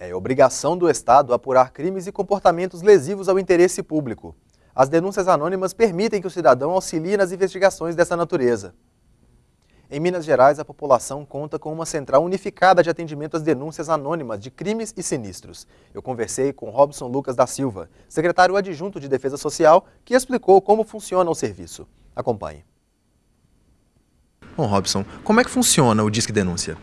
É obrigação do Estado apurar crimes e comportamentos lesivos ao interesse público. As denúncias anônimas permitem que o cidadão auxilie nas investigações dessa natureza. Em Minas Gerais, a população conta com uma central unificada de atendimento às denúncias anônimas de crimes e sinistros. Eu conversei com Robson Lucas da Silva, secretário adjunto de Defesa Social, que explicou como funciona o serviço. Acompanhe. Bom, Robson, como é que funciona o Disque Denúncia?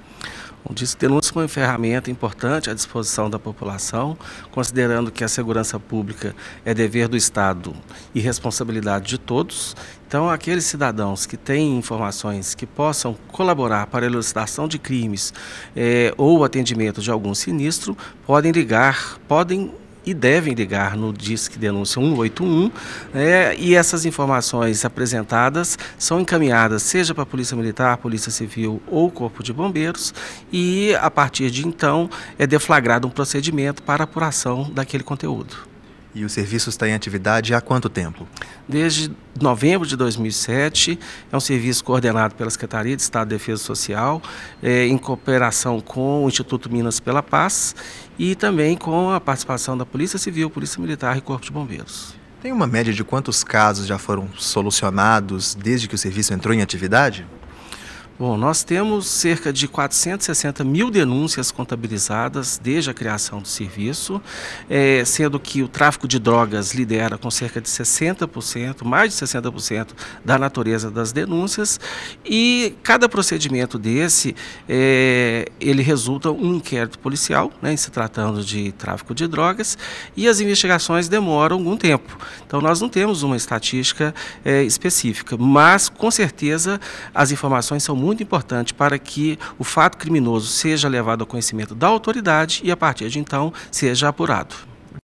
O Disque Denúncia como uma ferramenta importante à disposição da população, considerando que a segurança pública é dever do Estado e responsabilidade de todos. Então, aqueles cidadãos que têm informações que possam colaborar para a elucidação de crimes é, ou atendimento de algum sinistro, podem ligar, podem e devem ligar no Disque Denúncia 181. Né, e essas informações apresentadas são encaminhadas seja para a Polícia Militar, Polícia Civil ou Corpo de Bombeiros. E a partir de então é deflagrado um procedimento para apuração daquele conteúdo. E o serviço está em atividade há quanto tempo? Desde novembro de 2007. É um serviço coordenado pela Secretaria de Estado de Defesa Social, é, em cooperação com o Instituto Minas pela Paz e também com a participação da Polícia Civil, Polícia Militar e Corpo de Bombeiros. Tem uma média de quantos casos já foram solucionados desde que o serviço entrou em atividade? Bom, nós temos cerca de 460 mil denúncias contabilizadas desde a criação do serviço, é, sendo que o tráfico de drogas lidera com cerca de 60%, mais de 60% da natureza das denúncias, e cada procedimento desse, é, ele resulta um inquérito policial, né, em se tratando de tráfico de drogas, e as investigações demoram algum tempo. Então nós não temos uma estatística é, específica, mas com certeza as informações são muito muito importante para que o fato criminoso seja levado ao conhecimento da autoridade e, a partir de então, seja apurado.